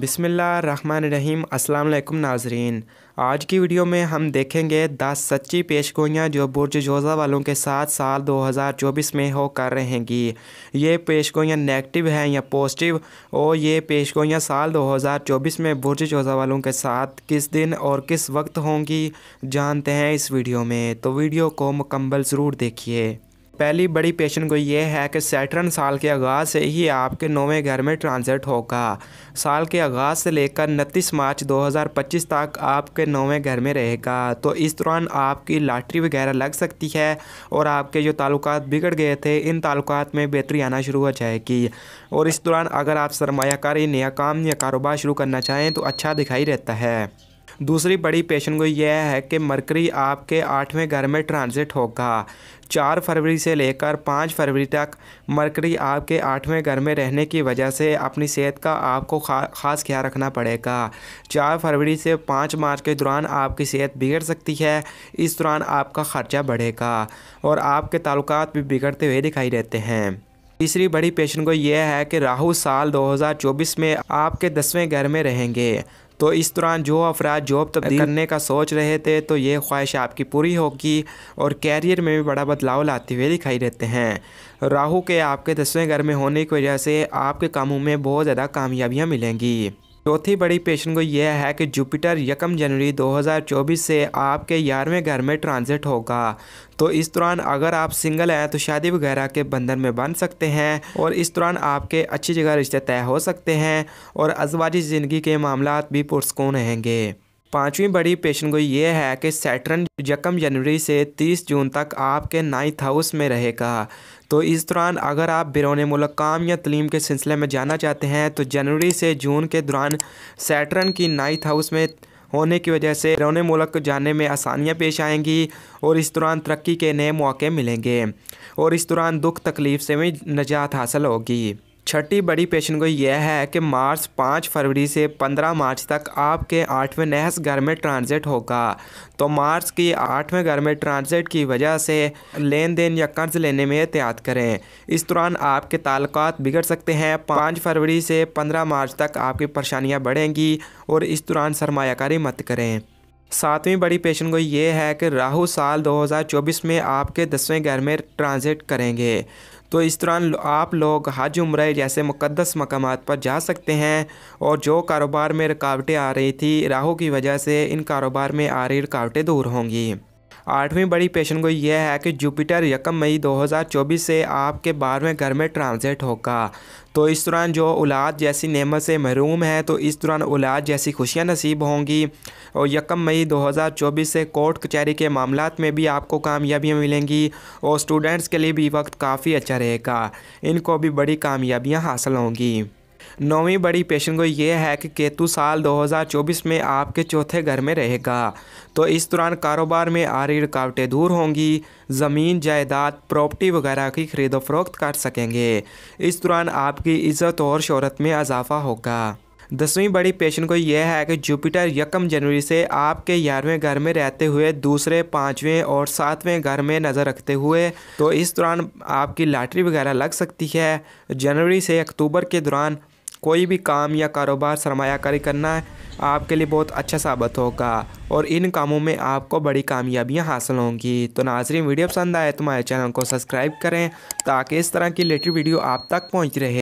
बिसमीम अल्लाम नाजरीन आज की वीडियो में हम देखेंगे दस सच्ची पेशगोइयाँ जो बुर्ज जोजा वालों के साथ साल 2024 में हो कर रहेंगी ये पेशगोइयाँ नेगेटिव हैं या पॉजिटिव और ये पेशगोइयाँ साल 2024 में बुर्ज जोजा वालों के साथ किस दिन और किस वक्त होंगी जानते हैं इस वीडियो में तो वीडियो को मुकम्मल ज़रूर देखिए पहली बड़ी पेशन को ये है कि सैटर्न साल के आगाज़ से ही आपके नौवें घर में ट्रांजिट होगा साल के आगाज़ से लेकर उनतीस मार्च 2025 तक आपके नौवें घर में रहेगा तो इस दौरान आपकी लॉटरी वगैरह लग सकती है और आपके जो ताल्लुक बिगड़ गए थे इन ताल्लुक में बेहतरी आना शुरू हो जाएगी और इस दौरान अगर आप सरमाकारी नया काम या कारोबार शुरू करना चाहें तो अच्छा दिखाई रहता है दूसरी बड़ी पेशन गोई यह है कि मरकरी आपके आठवें घर में ट्रांजिट होगा चार फरवरी से लेकर पाँच फरवरी तक मरकरी आपके आठवें घर में रहने की वजह से अपनी सेहत का आपको खा खास ख्याल रखना पड़ेगा चार फरवरी से पाँच मार्च के दौरान आपकी सेहत बिगड़ सकती है इस दौरान आपका ख़र्चा बढ़ेगा और आपके ताल्लुक भी बिगड़ते हुए दिखाई देते हैं तीसरी बड़ी पेशन को यह है कि राहु साल 2024 में आपके दसवें घर में रहेंगे तो इस दौरान जो अफराद जॉब तब्दील करने का सोच रहे थे तो ये ख्वाहिश आपकी पूरी होगी और कैरियर में भी बड़ा बदलाव लाते हुए दिखाई देते हैं राहु के आपके दसवें घर में होने की वजह से आपके कामों में बहुत ज़्यादा कामयाबियाँ मिलेंगी चौथी बड़ी पेशन को यह है कि जुपिटर यकम जनवरी 2024 से आपके ग्यारहवें घर में ट्रांजिट होगा तो इस दौरान अगर आप सिंगल हैं तो शादी वगैरह के बंधन में बन सकते हैं और इस दौरान आपके अच्छी जगह रिश्ते तय हो सकते हैं और अजवाजी ज़िंदगी के मामला भी पुरस्कून रहेंगे पांचवी बड़ी पेशन गोई ये है कि सैटर्न यकम जनवरी से 30 जून तक आपके नाइन्थ हाउस में रहेगा तो इस दौरान अगर आप बिरौन काम या तलीम के सिलसिले में जाना चाहते हैं तो जनवरी से जून के दौरान सैटर्न की नाइन्थ हाउस में होने की वजह से बिरौन मुल्क जाने में आसानियाँ पेश आएंगी और इस दौरान तरक्की के नए मौके मिलेंगे और इस दौरान दुख तकलीफ़ से भी नजात हासिल होगी छठी बड़ी पेशन को यह है कि मार्च पाँच फरवरी से पंद्रह मार्च तक आपके आठवें नहस घर में ट्रांजिट होगा तो मार्च की आठवें घर में ट्रांजिट की वजह से लेन देन या कर्ज लेने में एहतियात करें इस दौरान आपके ताल्लुक बिगड़ सकते हैं पाँच फरवरी से पंद्रह मार्च तक आपकी परेशानियाँ बढ़ेंगी और इस दौरान सरमाकारी मत करें सातवीं बड़ी पेशन को ये है कि राहु साल 2024 में आपके दसवें घर में ट्रांजिट करेंगे तो इस दौरान आप लोग हज उम्र जैसे मुकदस मकाम पर जा सकते हैं और जो कारोबार में रुकावटें आ रही थी राहों की वजह से इन कारोबार में आ रही रुकावटें दूर होंगी आठवीं बड़ी पेशन को यह है कि जुपिटर यकम मई 2024 से आपके बारहवें घर में ट्रांजिट होगा तो इस दौरान जो औलाद जैसी नेमत से महरूम है तो इस दौरान औलाद जैसी खुशियाँ नसीब होंगी और यकम मई 2024 से कोर्ट कचहरी के मामला में भी आपको कामयाबियाँ मिलेंगी और स्टूडेंट्स के लिए भी वक्त काफ़ी अच्छा रहेगा इनको भी बड़ी कामयाबियाँ हासिल होंगी नौवीं बड़ी पेशन को यह है कि केतु साल 2024 में आपके चौथे घर में रहेगा तो इस दौरान कारोबार में आ रही रुकावटें दूर होंगी ज़मीन जायदाद प्रॉपर्टी वगैरह की खरीदो फरोख्त कर सकेंगे इस दौरान आपकी इज्जत और शहरत में इजाफा होगा दसवीं बड़ी पेशन को यह है कि जुपिटर यकम जनवरी से आपके ग्यारहवें घर में रहते हुए दूसरे पाँचवें और सातवें घर में नज़र रखते हुए तो इस दौरान आपकी लॉटरी वगैरह लग सकती है जनवरी से अक्टूबर के दौरान कोई भी काम या कारोबार सरमायाकारी करना आपके लिए बहुत अच्छा साबित होगा और इन कामों में आपको बड़ी कामयाबियाँ हासिल होंगी तो नाजरीन वीडियो पसंद आए तो हमारे चैनल को सब्सक्राइब करें ताकि इस तरह की लेटेस्ट वीडियो आप तक पहुँच रहे